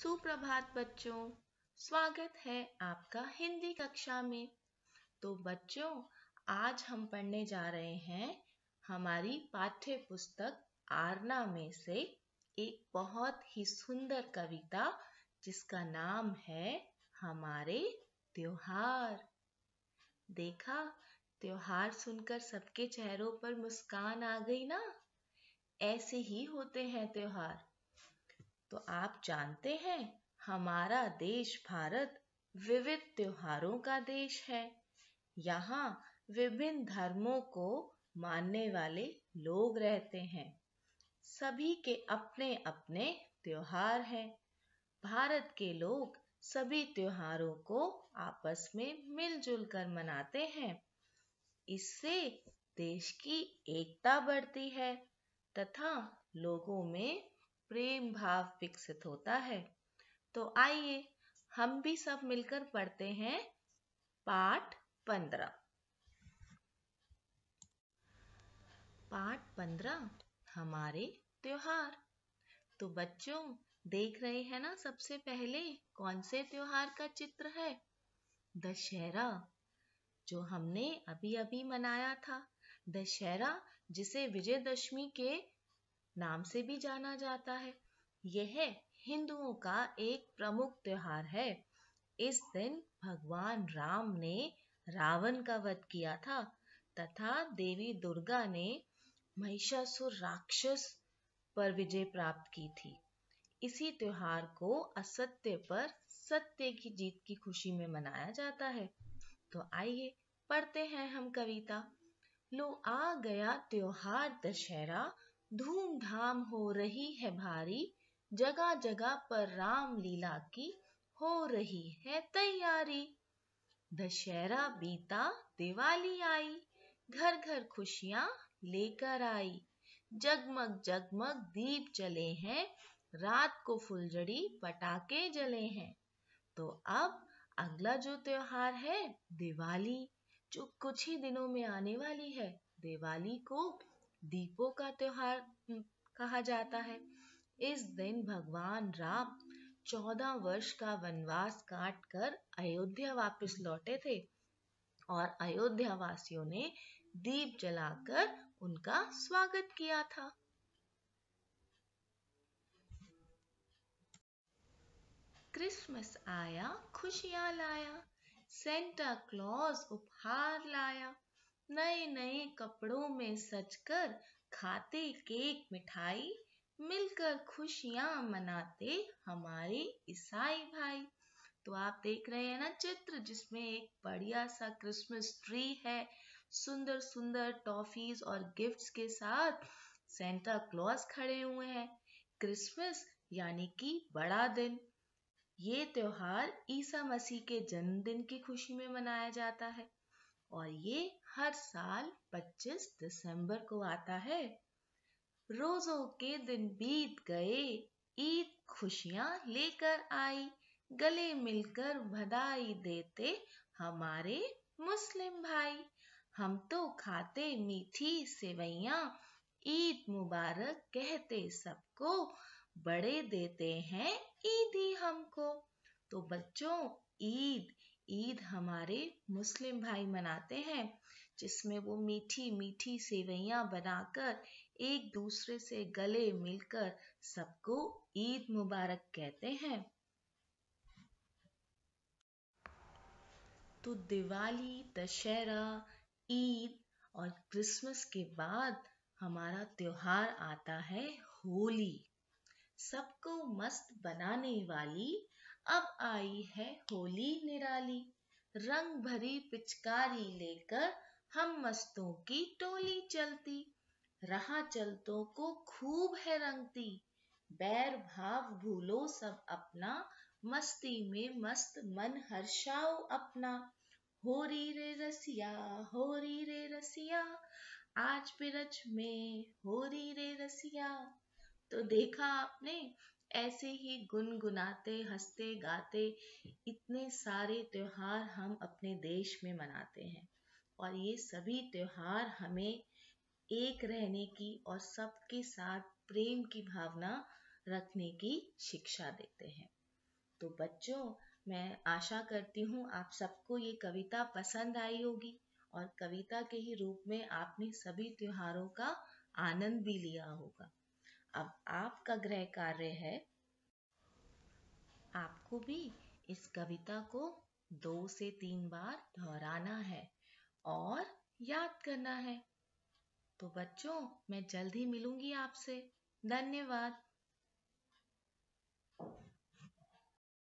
सुप्रभात बच्चों स्वागत है आपका हिंदी कक्षा में तो बच्चों आज हम पढ़ने जा रहे हैं हमारी पाठ्य पुस्तक आरना में से एक बहुत ही सुंदर कविता जिसका नाम है हमारे त्योहार देखा त्योहार सुनकर सबके चेहरों पर मुस्कान आ गई ना ऐसे ही होते हैं त्योहार तो आप जानते हैं हमारा देश भारत विविध त्योहारों का देश है यहाँ विभिन्न धर्मों को मानने वाले लोग रहते हैं सभी के अपने अपने त्योहार हैं भारत के लोग सभी त्योहारों को आपस में मिलजुल कर मनाते हैं इससे देश की एकता बढ़ती है तथा लोगों में प्रेम भाव विकसित होता है तो आइए हम भी सब मिलकर पढ़ते हैं पाठ पंद्रह पाठ पंद्रह हमारे त्योहार तो बच्चों देख रहे हैं ना सबसे पहले कौन से त्योहार का चित्र है दशहरा जो हमने अभी अभी मनाया था दशहरा जिसे विजयदशमी के नाम से भी जाना जाता है यह हिंदुओं का एक प्रमुख त्योहार है इस दिन भगवान राम ने रावण का वध किया था तथा देवी दुर्गा ने महिषासुर राक्षस पर विजय प्राप्त की थी इसी त्योहार को असत्य पर सत्य की जीत की खुशी में मनाया जाता है तो आइए पढ़ते हैं हम कविता लो आ गया त्योहार दशहरा धूमधाम हो रही है भारी जगह जगह पर रामलीला की हो रही है तैयारी दशहरा बीता दिवाली आई घर घर खुशियां लेकर आई जगमग जगमग दीप जले हैं रात को फुलझड़ी पटाखे जले हैं तो अब अगला जो त्योहार है दिवाली जो कुछ ही दिनों में आने वाली है दिवाली को दीपों का त्योहार हम्म, कहा जाता है इस दिन भगवान राम चौदह वर्ष का वनवास काट कर अयोध्या वापस लौटे थे और अयोध्या वासियों ने दीप जलाकर उनका स्वागत किया था क्रिसमस आया खुशियां लाया सेंटा क्लॉज उपहार लाया नए नए कपड़ों में सजकर खाते केक मिठाई मिलकर खुशियां मनाते हमारे ईसाई भाई तो आप देख रहे हैं ना चित्र जिसमें एक बढ़िया सा क्रिसमस ट्री है सुंदर सुंदर टॉफीज और गिफ्ट्स के साथ सेंटा क्लॉज खड़े हुए हैं क्रिसमस यानी कि बड़ा दिन ये त्योहार ईसा मसीह के जन्मदिन की खुशी में मनाया जाता है और ये हर साल 25 दिसंबर को आता है रोजों के दिन बीत गए ईद खुशियां लेकर आई गले मिलकर बधाई देते हमारे मुस्लिम भाई हम तो खाते मीठी सेवैया ईद मुबारक कहते सबको बड़े देते हैं ईदी हमको तो बच्चों ईद ईद हमारे मुस्लिम भाई मनाते हैं जिसमें वो मीठी मीठी सेवैयाँ बनाकर एक दूसरे से गले मिलकर सबको ईद मुबारक कहते हैं तो दिवाली दशहरा ईद और क्रिसमस के बाद हमारा त्योहार आता है होली सबको मस्त बनाने वाली अब आई है होली निराली रंग भरी पिचकारी लेकर हम मस्तों की टोली चलती रहा चलतों को खूब है रंगती बैर भाव भूलो सब अपना मस्ती में मस्त मन हर्षाओ अपना हो री रे रसिया हो री रे रसिया आज पिरच में हो री रे रसिया तो देखा आपने ऐसे ही गुनगुनाते हंसते गाते इतने सारे त्यौहार हम अपने देश में मनाते हैं और ये सभी त्यौहार हमें एक रहने की और सबके साथ प्रेम की भावना रखने की शिक्षा देते हैं तो बच्चों मैं आशा करती हूँ आप सबको ये कविता पसंद आई होगी और कविता के ही रूप में आपने सभी त्योहारों का आनंद भी लिया होगा अब आपका गृह कार्य है आपको भी इस कविता को दो से तीन बार दोहराना है और याद करना है तो बच्चों मैं जल्द ही मिलूंगी आपसे धन्यवाद